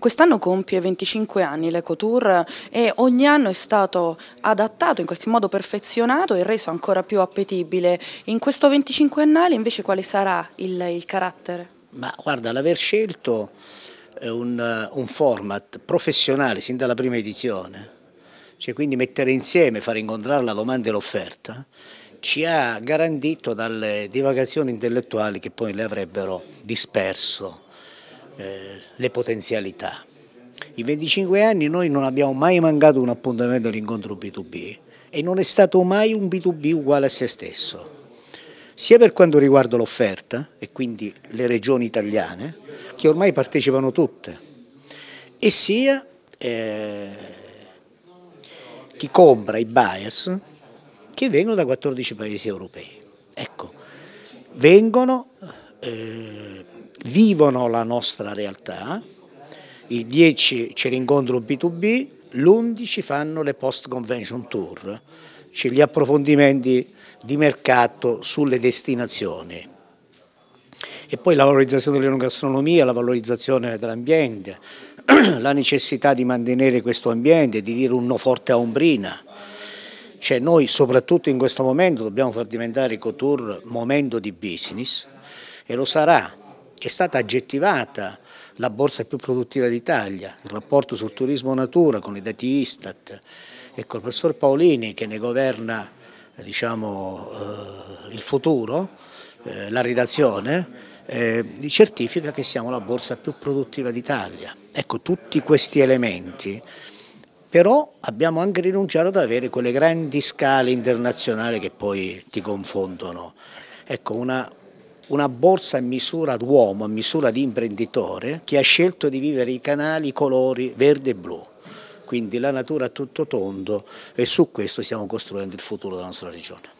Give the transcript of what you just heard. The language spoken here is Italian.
Quest'anno compie 25 anni l'EcoTour e ogni anno è stato adattato, in qualche modo perfezionato e reso ancora più appetibile. In questo 25 annale invece quale sarà il, il carattere? Ma guarda, l'aver scelto eh, un, un format professionale sin dalla prima edizione, cioè quindi mettere insieme, far incontrare la domanda e l'offerta, ci ha garantito dalle divagazioni intellettuali che poi le avrebbero disperso eh, le potenzialità. In 25 anni noi non abbiamo mai mancato un appuntamento all'incontro B2B e non è stato mai un B2B uguale a se stesso, sia per quanto riguarda l'offerta e quindi le regioni italiane, che ormai partecipano tutte, e sia eh, chi compra, i buyers, che vengono da 14 paesi europei. Ecco, vengono... Eh, vivono la nostra realtà, il 10 c'è l'incontro B2B, l'11 fanno le post convention tour, c'è cioè gli approfondimenti di mercato sulle destinazioni e poi la valorizzazione dell'enogastronomia, la valorizzazione dell'ambiente, la necessità di mantenere questo ambiente, di dire un no forte a Ombrina. Cioè noi soprattutto in questo momento dobbiamo far diventare Couture momento di business e lo sarà è stata aggettivata la borsa più produttiva d'Italia, il rapporto sul turismo natura con i dati Istat e col professor Paolini che ne governa diciamo, eh, il futuro, eh, la redazione, eh, certifica che siamo la borsa più produttiva d'Italia. Ecco, tutti questi elementi, però abbiamo anche rinunciato ad avere quelle grandi scale internazionali che poi ti confondono. Ecco, una, una borsa a misura d'uomo, a misura di imprenditore, che ha scelto di vivere i canali colori verde e blu. Quindi la natura a tutto tondo e su questo stiamo costruendo il futuro della nostra regione.